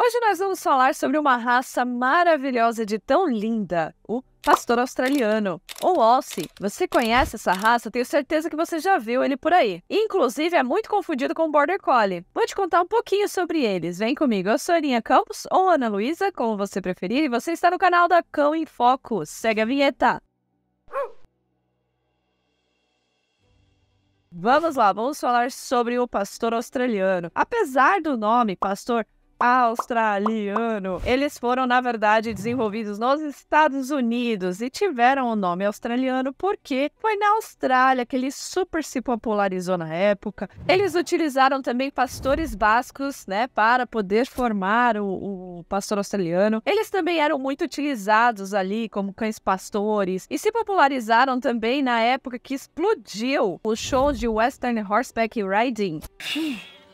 Hoje nós vamos falar sobre uma raça maravilhosa de tão linda, o pastor australiano, ou Aussie. Você conhece essa raça? Tenho certeza que você já viu ele por aí. Inclusive, é muito confundido com o Border Collie. Vou te contar um pouquinho sobre eles. Vem comigo, eu sou a Aninha Campos, ou Ana Luísa, como você preferir, e você está no canal da Cão em Foco. Segue a vinheta! Vamos lá, vamos falar sobre o pastor australiano. Apesar do nome pastor australiano. Eles foram, na verdade, desenvolvidos nos Estados Unidos e tiveram o nome australiano porque foi na Austrália que ele super se popularizou na época. Eles utilizaram também pastores bascos, né, para poder formar o, o pastor australiano. Eles também eram muito utilizados ali como cães pastores e se popularizaram também na época que explodiu o show de Western Horseback Riding.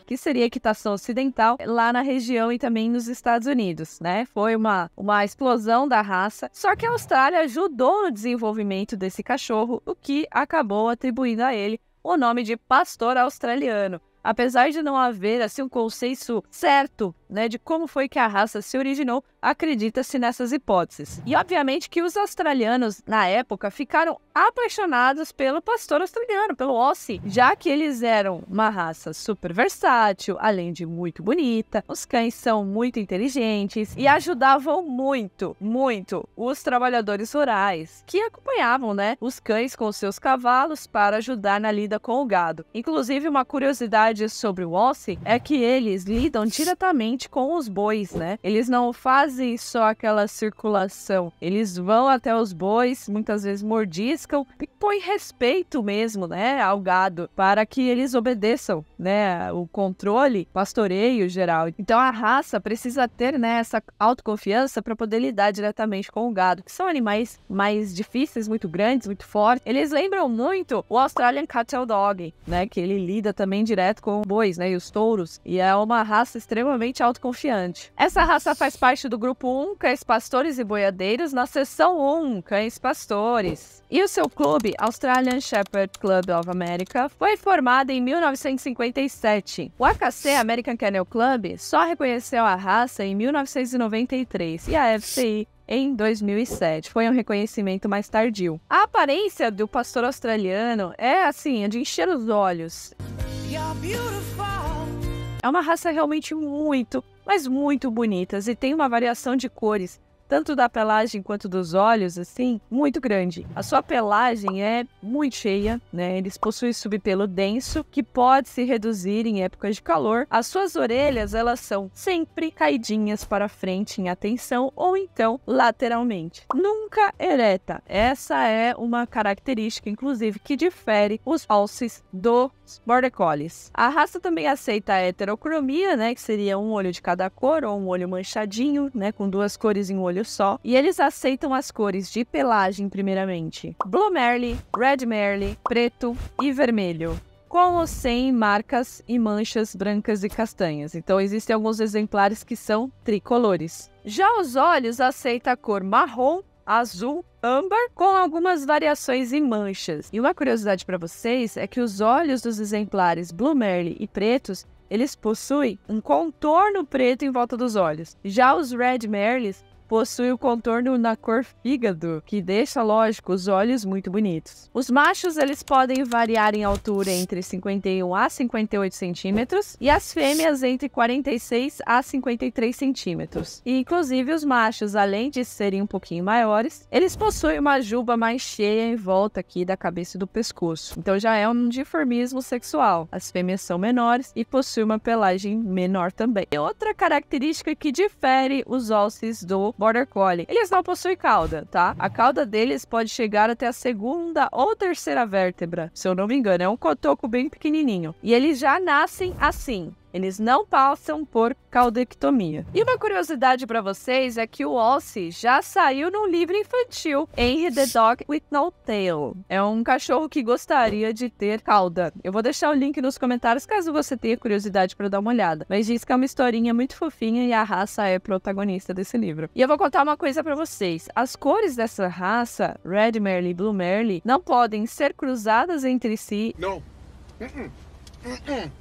que seria a equitação ocidental, eh, lá na região e também nos Estados Unidos, né? Foi uma, uma explosão da raça. Só que a Austrália ajudou no desenvolvimento desse cachorro, o que acabou atribuindo a ele o nome de pastor australiano. Apesar de não haver assim um consenso certo, né, de como foi que a raça se originou, acredita-se nessas hipóteses. E obviamente que os australianos na época ficaram apaixonados pelo pastor australiano, pelo Ossie, já que eles eram uma raça super versátil, além de muito bonita. Os cães são muito inteligentes e ajudavam muito, muito os trabalhadores rurais que acompanhavam, né, os cães com seus cavalos para ajudar na lida com o gado. Inclusive uma curiosidade sobre o Ossi é que eles lidam diretamente com os bois, né? Eles não fazem só aquela circulação, eles vão até os bois, muitas vezes mordiscam e põem respeito mesmo, né, ao gado, para que eles obedeçam, né, o controle, pastoreio geral. Então a raça precisa ter, né, essa autoconfiança para poder lidar diretamente com o gado, que são animais mais difíceis, muito grandes, muito fortes. Eles lembram muito o Australian Cattle Dog, né, que ele lida também direto com bois, né? E os touros. E é uma raça extremamente autoconfiante. Essa raça faz parte do grupo 1, cães é pastores e boiadeiros, na seção 1, cães pastores. E o seu clube, Australian Shepherd Club of America, foi formado em 1957. O AKC, American Kennel Club, só reconheceu a raça em 1993 e a FCI em 2007. Foi um reconhecimento mais tardio. A aparência do pastor australiano é assim, é de encher os olhos. É uma raça realmente muito, mas muito bonita e tem uma variação de cores tanto da pelagem quanto dos olhos, assim, muito grande. A sua pelagem é muito cheia, né? Eles possuem subpelo denso que pode se reduzir em épocas de calor. As suas orelhas, elas são sempre caidinhas para frente em atenção ou então lateralmente. Nunca ereta. Essa é uma característica, inclusive, que difere os alces dos border collies. A raça também aceita a heterocromia, né? Que seria um olho de cada cor ou um olho manchadinho, né? Com duas cores em um olho só, e eles aceitam as cores de pelagem primeiramente: Blue Merle, Red Merle, preto e vermelho com ou sem marcas e manchas brancas e castanhas. Então existem alguns exemplares que são tricolores. Já os olhos aceita a cor marrom, azul, âmbar, com algumas variações e manchas. E uma curiosidade para vocês é que os olhos dos exemplares Blue Merle e pretos eles possuem um contorno preto em volta dos olhos. Já os Red Merles possui o contorno na cor fígado, que deixa, lógico, os olhos muito bonitos. Os machos, eles podem variar em altura entre 51 a 58 centímetros e as fêmeas entre 46 a 53 centímetros. E, inclusive, os machos, além de serem um pouquinho maiores, eles possuem uma juba mais cheia em volta aqui da cabeça e do pescoço. Então já é um dimorfismo sexual. As fêmeas são menores e possuem uma pelagem menor também. E outra característica que difere os ossos do Border Collie. Eles não possuem cauda, tá? A cauda deles pode chegar até a segunda ou terceira vértebra, se eu não me engano. É um cotoco bem pequenininho. E eles já nascem assim. Eles não passam por caldectomia. E uma curiosidade para vocês é que o Ossie já saiu num livro infantil, Henry the Dog with No Tail. É um cachorro que gostaria de ter cauda. Eu vou deixar o link nos comentários caso você tenha curiosidade para dar uma olhada. Mas diz que é uma historinha muito fofinha e a raça é protagonista desse livro. E eu vou contar uma coisa para vocês. As cores dessa raça, Red Merle e Blue Merle, não podem ser cruzadas entre si. Não. Uh -uh.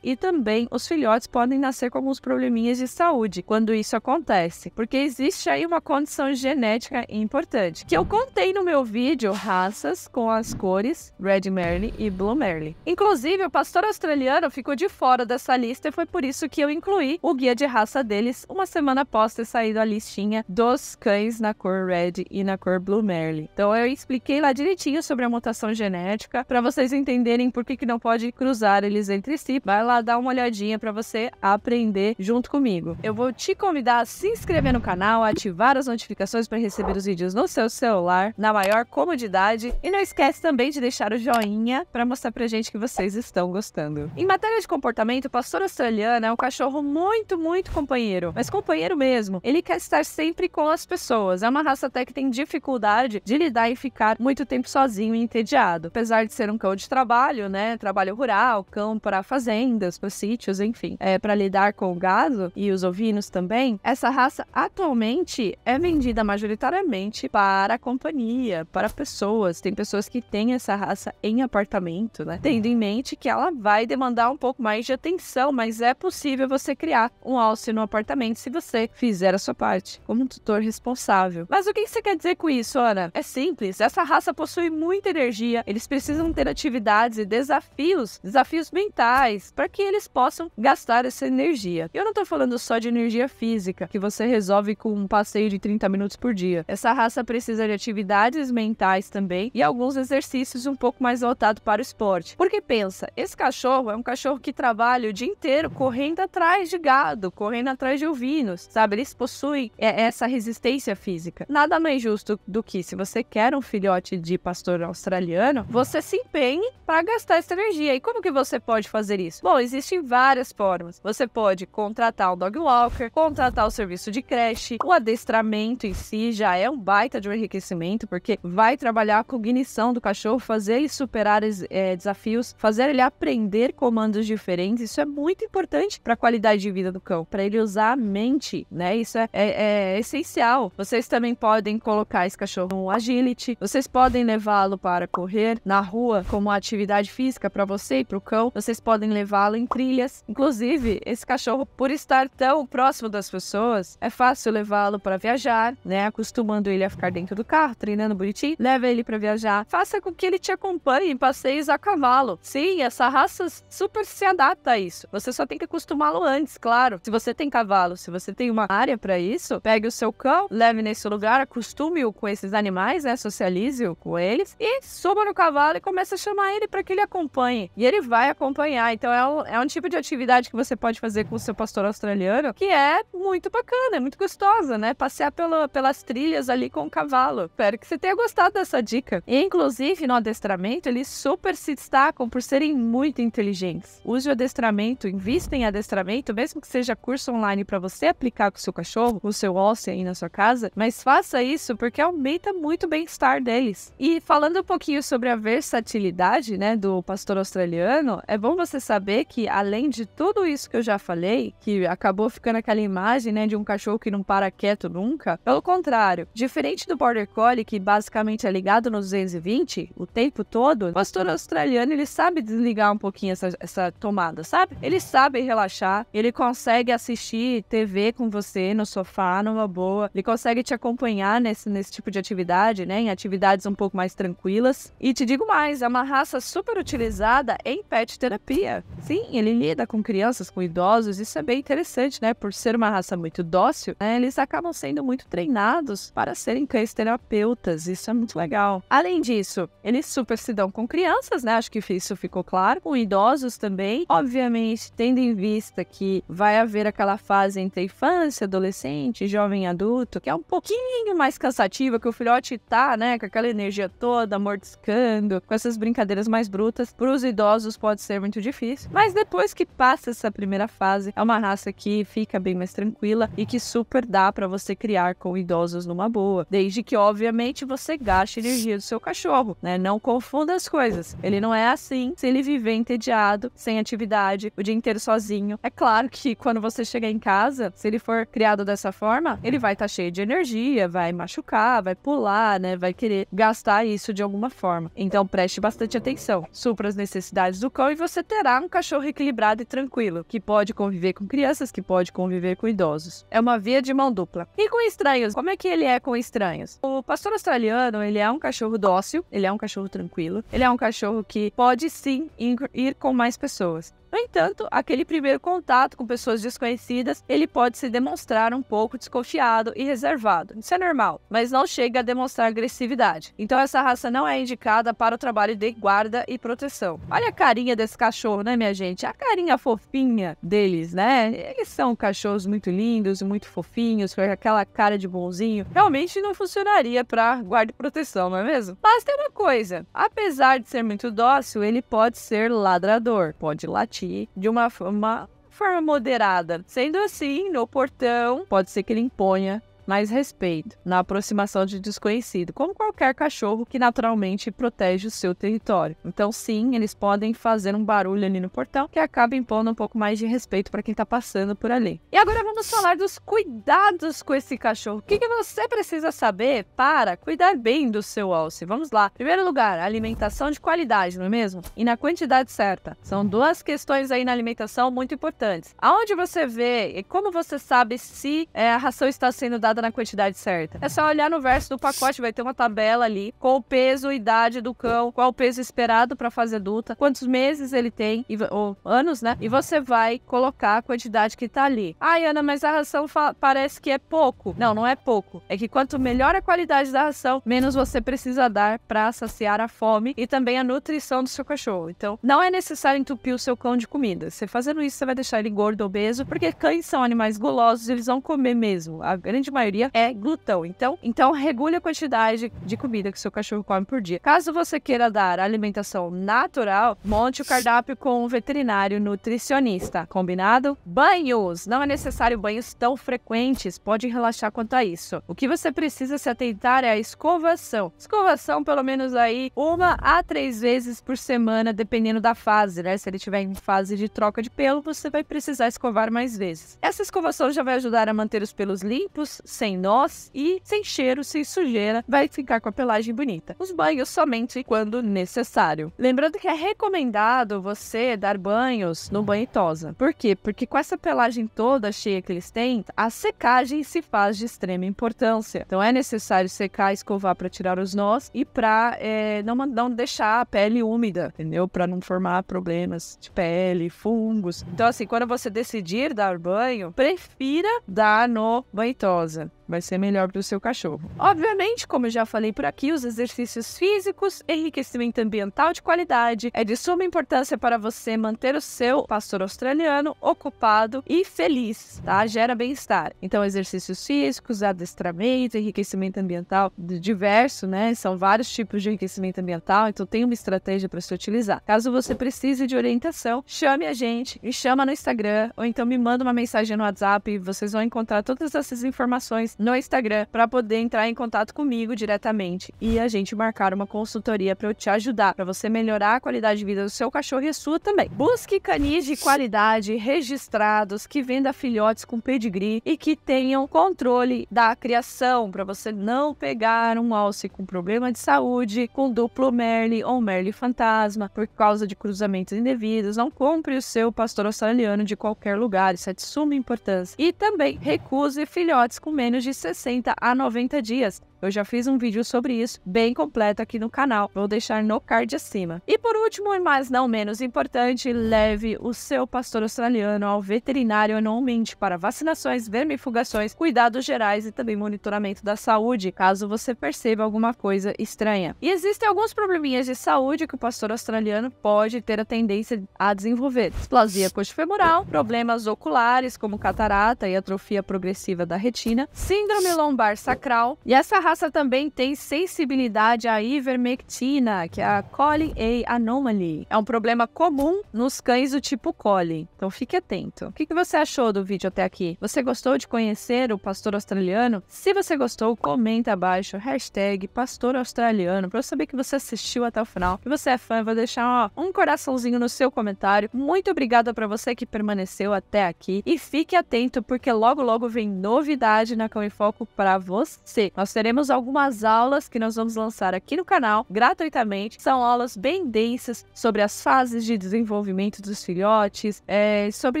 E também os filhotes podem nascer com alguns probleminhas de saúde quando isso acontece, porque existe aí uma condição genética importante que eu contei no meu vídeo raças com as cores Red Merle e Blue Merle. Inclusive, o pastor australiano ficou de fora dessa lista e foi por isso que eu incluí o guia de raça deles uma semana após ter saído a listinha dos cães na cor Red e na cor Blue Merle. Então eu expliquei lá direitinho sobre a mutação genética para vocês entenderem por que, que não pode cruzar eles entre Vai lá dar uma olhadinha para você aprender junto comigo. Eu vou te convidar a se inscrever no canal, ativar as notificações para receber os vídeos no seu celular na maior comodidade e não esquece também de deixar o joinha para mostrar pra gente que vocês estão gostando. Em matéria de comportamento, o pastor australiano é um cachorro muito, muito companheiro, mas companheiro mesmo. Ele quer estar sempre com as pessoas. É uma raça até que tem dificuldade de lidar e ficar muito tempo sozinho e entediado. Apesar de ser um cão de trabalho, né, trabalho rural, cão para fazendas, para sítios, enfim, é, para lidar com o gado e os ovinos também, essa raça atualmente é vendida majoritariamente para a companhia, para pessoas. Tem pessoas que têm essa raça em apartamento, né? Tendo em mente que ela vai demandar um pouco mais de atenção, mas é possível você criar um alce no apartamento se você fizer a sua parte como um tutor responsável. Mas o que você quer dizer com isso, Ana? É simples. Essa raça possui muita energia, eles precisam ter atividades e desafios, desafios mentais mentais, para que eles possam gastar essa energia. Eu não estou falando só de energia física, que você resolve com um passeio de 30 minutos por dia. Essa raça precisa de atividades mentais também e alguns exercícios um pouco mais voltados para o esporte. Porque pensa, esse cachorro é um cachorro que trabalha o dia inteiro correndo atrás de gado, correndo atrás de ovinos, sabe? Eles possuem é, essa resistência física. Nada mais justo do que se você quer um filhote de pastor australiano, você se empenhe para gastar essa energia. E como que você pode fazer fazer isso? Bom, existem várias formas. Você pode contratar um dog walker, contratar o serviço de creche, o adestramento em si já é um baita de um enriquecimento, porque vai trabalhar a cognição do cachorro, fazer ele superar é, desafios, fazer ele aprender comandos diferentes. Isso é muito importante para a qualidade de vida do cão, para ele usar a mente, né? Isso é, é, é essencial. Vocês também podem colocar esse cachorro no agility, vocês podem levá-lo para correr na rua como atividade física para você e para o cão. Vocês podem levá-lo em trilhas. Inclusive, esse cachorro, por estar tão próximo das pessoas, é fácil levá-lo para viajar, né? Acostumando ele a ficar dentro do carro, treinando bonitinho, leva ele para viajar. Faça com que ele te acompanhe em passeios a cavalo. Sim, essa raça super se adapta a isso. Você só tem que acostumá-lo antes, claro. Se você tem cavalo, se você tem uma área para isso, pegue o seu cão, leve nesse lugar, acostume-o com esses animais, né? Socialize-o com eles e suba no cavalo e comece a chamar ele para que ele acompanhe. E ele vai acompanhar acompanhar. Então é um, é um tipo de atividade que você pode fazer com o seu pastor australiano que é muito bacana, é muito gostosa, né? Passear pelo, pelas trilhas ali com o cavalo. Espero que você tenha gostado dessa dica. E, inclusive, no adestramento, eles super se destacam por serem muito inteligentes. Use o adestramento, invista em adestramento, mesmo que seja curso online para você aplicar com o seu cachorro, com o seu osso aí na sua casa, mas faça isso porque aumenta muito o bem-estar deles. E falando um pouquinho sobre a versatilidade, né, do pastor australiano, é bom você saber que, além de tudo isso que eu já falei, que acabou ficando aquela imagem, né, de um cachorro que não para quieto nunca, pelo contrário, diferente do Border Collie, que basicamente é ligado no 220 o tempo todo, o pastor australiano, ele sabe desligar um pouquinho essa, essa tomada, sabe? Ele sabe relaxar, ele consegue assistir TV com você no sofá, numa boa, ele consegue te acompanhar nesse, nesse tipo de atividade, né, em atividades um pouco mais tranquilas. E te digo mais, é uma raça super utilizada em pet terapia terapia. Sim, ele lida com crianças, com idosos, isso é bem interessante, né? Por ser uma raça muito dócil, né? eles acabam sendo muito treinados para serem cães terapeutas, isso é muito legal. Além disso, eles super se dão com crianças, né? Acho que isso ficou claro, com idosos também. Obviamente, tendo em vista que vai haver aquela fase entre infância, adolescente, jovem adulto, que é um pouquinho mais cansativa, que o filhote tá, né, com aquela energia toda, mordiscando, com essas brincadeiras mais brutas. Para os idosos pode ser muito difícil. Mas depois que passa essa primeira fase, é uma raça que fica bem mais tranquila e que super dá para você criar com idosos numa boa. Desde que, obviamente, você gaste energia do seu cachorro, né? Não confunda as coisas. Ele não é assim se ele viver entediado, sem atividade, o dia inteiro sozinho. É claro que quando você chegar em casa, se ele for criado dessa forma, ele vai estar tá cheio de energia, vai machucar, vai pular, né? Vai querer gastar isso de alguma forma. Então preste bastante atenção. Supra as necessidades do cão e você terá um cachorro equilibrado e tranquilo, que pode conviver com crianças, que pode conviver com idosos. É uma via de mão dupla. E com estranhos, como é que ele é com estranhos? O pastor australiano, ele é um cachorro dócil, ele é um cachorro tranquilo, ele é um cachorro que pode sim ir com mais pessoas. No entanto, aquele primeiro contato com pessoas desconhecidas, ele pode se demonstrar um pouco desconfiado e reservado. Isso é normal, mas não chega a demonstrar agressividade. Então essa raça não é indicada para o trabalho de guarda e proteção. Olha a carinha desse cachorro, né, minha gente? A carinha fofinha deles, né? Eles são cachorros muito lindos, e muito fofinhos, com aquela cara de bonzinho. Realmente não funcionaria para guarda e proteção, não é mesmo? Mas tem uma coisa, apesar de ser muito dócil, ele pode ser ladrador, pode latir de uma forma, uma forma moderada. Sendo assim, no portão, pode ser que ele imponha mais respeito na aproximação de desconhecido, como qualquer cachorro que naturalmente protege o seu território. Então, sim, eles podem fazer um barulho ali no portão que acaba impondo um pouco mais de respeito para quem está passando por ali. E agora vamos falar dos cuidados com esse cachorro. O que, que você precisa saber para cuidar bem do seu alce? Vamos lá. Primeiro lugar, alimentação de qualidade, não é mesmo? E na quantidade certa. São duas questões aí na alimentação muito importantes. Aonde você vê e como você sabe se é, a ração está sendo dada na quantidade certa. É só olhar no verso do pacote, vai ter uma tabela ali com o peso, idade do cão, qual o peso esperado para fazer adulta, quantos meses ele tem, ou anos, né? E você vai colocar a quantidade que tá ali. Ai, Ana, mas a ração parece que é pouco. Não, não é pouco. É que quanto melhor a qualidade da ração, menos você precisa dar para saciar a fome e também a nutrição do seu cachorro. Então, não é necessário entupir o seu cão de comida. Você fazendo isso, você vai deixar ele gordo, obeso, porque cães são animais gulosos, eles vão comer mesmo. A grande maioria maioria é glutão. Então, então regule a quantidade de comida que seu cachorro come por dia. Caso você queira dar alimentação natural, monte o cardápio com um veterinário nutricionista, combinado? Banhos. Não é necessário banhos tão frequentes, pode relaxar quanto a isso. O que você precisa se atentar é a escovação. Escovação pelo menos aí uma a três vezes por semana, dependendo da fase, né? Se ele tiver em fase de troca de pelo, você vai precisar escovar mais vezes. Essa escovação já vai ajudar a manter os pelos limpos, sem nós e sem cheiro, sem sujeira, vai ficar com a pelagem bonita. Os banhos somente quando necessário. Lembrando que é recomendado você dar banhos no banho tosa. Por quê? Porque com essa pelagem toda cheia que eles têm, a secagem se faz de extrema importância. Então é necessário secar, escovar para tirar os nós e para é, eh, não, não deixar a pele úmida, entendeu? Para não formar problemas de pele, fungos. Então assim, quando você decidir dar banho, prefira dar no banho tosa. фразы. vai ser melhor para o seu cachorro. Obviamente, como eu já falei por aqui, os exercícios físicos, enriquecimento ambiental de qualidade é de suma importância para você manter o seu pastor australiano ocupado e feliz, tá? Gera bem-estar. Então, exercícios físicos, adestramento, enriquecimento ambiental diverso, né? São vários tipos de enriquecimento ambiental, então tem uma estratégia para se utilizar. Caso você precise de orientação, chame a gente, me chama no Instagram ou então me manda uma mensagem no WhatsApp e vocês vão encontrar todas essas informações no Instagram para poder entrar em contato comigo diretamente e a gente marcar uma consultoria para eu te ajudar, para você melhorar a qualidade de vida do seu cachorro e a sua também. Busque canis de qualidade registrados que venda filhotes com pedigree e que tenham controle da criação para você não pegar um alce com problema de saúde, com duplo merle ou merle fantasma por causa de cruzamentos indevidos. Não compre o seu pastor australiano de qualquer lugar, isso é de suma importância. E também recuse filhotes com menos de de 60 a 90 dias. Eu já fiz um vídeo sobre isso, bem completo aqui no canal. Vou deixar no card acima. E por último, mas não menos importante, leve o seu pastor australiano ao veterinário anualmente para vacinações, vermifugações, cuidados gerais e também monitoramento da saúde, caso você perceba alguma coisa estranha. E existem alguns probleminhas de saúde que o pastor australiano pode ter a tendência a desenvolver: displasia coxofemoral, problemas oculares como catarata e atrofia progressiva da retina, síndrome lombar sacral. E essa raça raça também tem sensibilidade à ivermectina, que é a Collie A Anomaly. É um problema comum nos cães do tipo Collie, então fique atento. O que, você achou do vídeo até aqui? Você gostou de conhecer o pastor australiano? Se você gostou, comenta abaixo, hashtag pastor australiano, pra eu saber que você assistiu até o final. se você é fã, eu vou deixar ó, um coraçãozinho no seu comentário. Muito obrigada para você que permaneceu até aqui e fique atento porque logo logo vem novidade na Cão em Foco para você. Nós teremos temos algumas aulas que nós vamos lançar aqui no canal gratuitamente. São aulas bem densas sobre as fases de desenvolvimento dos filhotes, é, sobre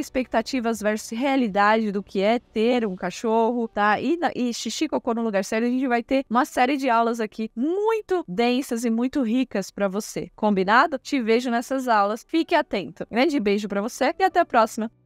expectativas versus realidade do que é ter um cachorro, tá? E, e xixi cocô no lugar sério, a gente vai ter uma série de aulas aqui muito densas e muito ricas para você. Combinado? Te vejo nessas aulas. Fique atento. Grande beijo para você e até a próxima.